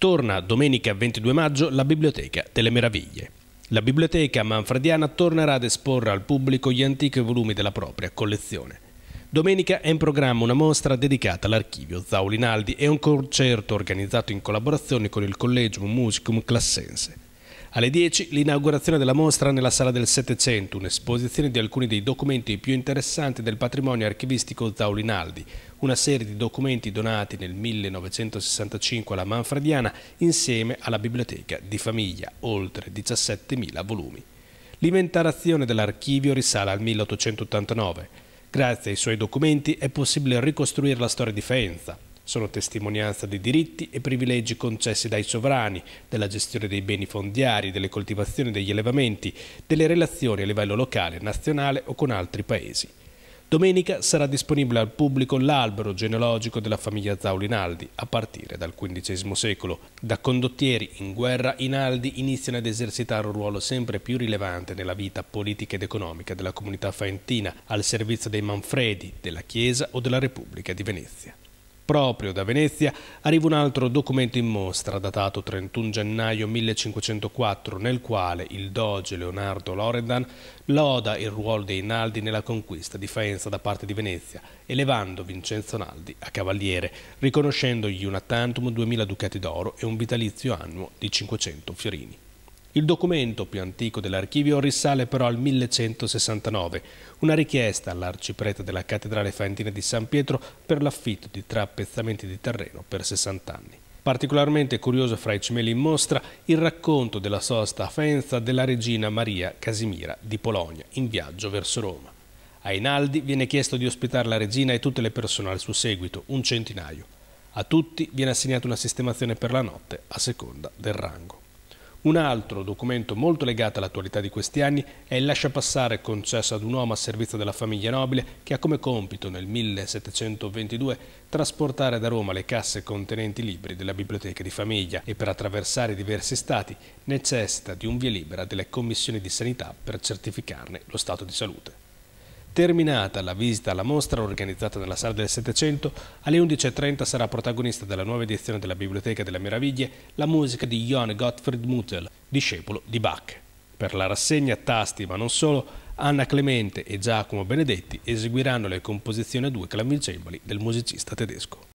torna domenica 22 maggio la Biblioteca delle Meraviglie. La Biblioteca Manfrediana tornerà ad esporre al pubblico gli antichi volumi della propria collezione. Domenica è in programma una mostra dedicata all'archivio Zaulinaldi e un concerto organizzato in collaborazione con il Collegium Musicum Classense. Alle 10 l'inaugurazione della mostra nella Sala del Settecento, un'esposizione di alcuni dei documenti più interessanti del patrimonio archivistico Zaulinaldi, una serie di documenti donati nel 1965 alla Manfrediana insieme alla biblioteca di famiglia, oltre 17.000 volumi. L'inventarazione dell'archivio risale al 1889. Grazie ai suoi documenti è possibile ricostruire la storia di Faenza, sono testimonianza dei diritti e privilegi concessi dai sovrani, della gestione dei beni fondiari, delle coltivazioni degli allevamenti, delle relazioni a livello locale, nazionale o con altri paesi. Domenica sarà disponibile al pubblico l'albero genealogico della famiglia Zaulinaldi a partire dal XV secolo. Da condottieri in guerra, Inaldi iniziano ad esercitare un ruolo sempre più rilevante nella vita politica ed economica della comunità faentina, al servizio dei Manfredi, della Chiesa o della Repubblica di Venezia. Proprio da Venezia arriva un altro documento in mostra datato 31 gennaio 1504 nel quale il doge Leonardo Loredan loda il ruolo dei Naldi nella conquista di Faenza da parte di Venezia, elevando Vincenzo Naldi a cavaliere, riconoscendogli una tantum 2000 ducati d'oro e un vitalizio annuo di 500 fiorini. Il documento più antico dell'archivio risale però al 1169, una richiesta all'arciprete della cattedrale faentina di San Pietro per l'affitto di tre appezzamenti di terreno per 60 anni. Particolarmente curioso fra i cimeli in mostra il racconto della sosta a Faenza della regina Maria Casimira di Polonia in viaggio verso Roma. A Inaldi viene chiesto di ospitare la regina e tutte le persone al suo seguito, un centinaio. A tutti viene assegnata una sistemazione per la notte a seconda del rango. Un altro documento molto legato all'attualità di questi anni è il lasciapassare concesso ad un uomo a servizio della famiglia nobile che ha come compito nel 1722 trasportare da Roma le casse contenenti libri della biblioteca di famiglia e per attraversare diversi stati necessita di un via libera delle commissioni di sanità per certificarne lo stato di salute. Terminata la visita alla mostra organizzata nella Sala del Settecento, alle 11.30 sarà protagonista della nuova edizione della Biblioteca delle Meraviglie la musica di Johann Gottfried Mutel, discepolo di Bach. Per la rassegna Tasti, ma non solo, Anna Clemente e Giacomo Benedetti eseguiranno le composizioni a due clavicembali del musicista tedesco.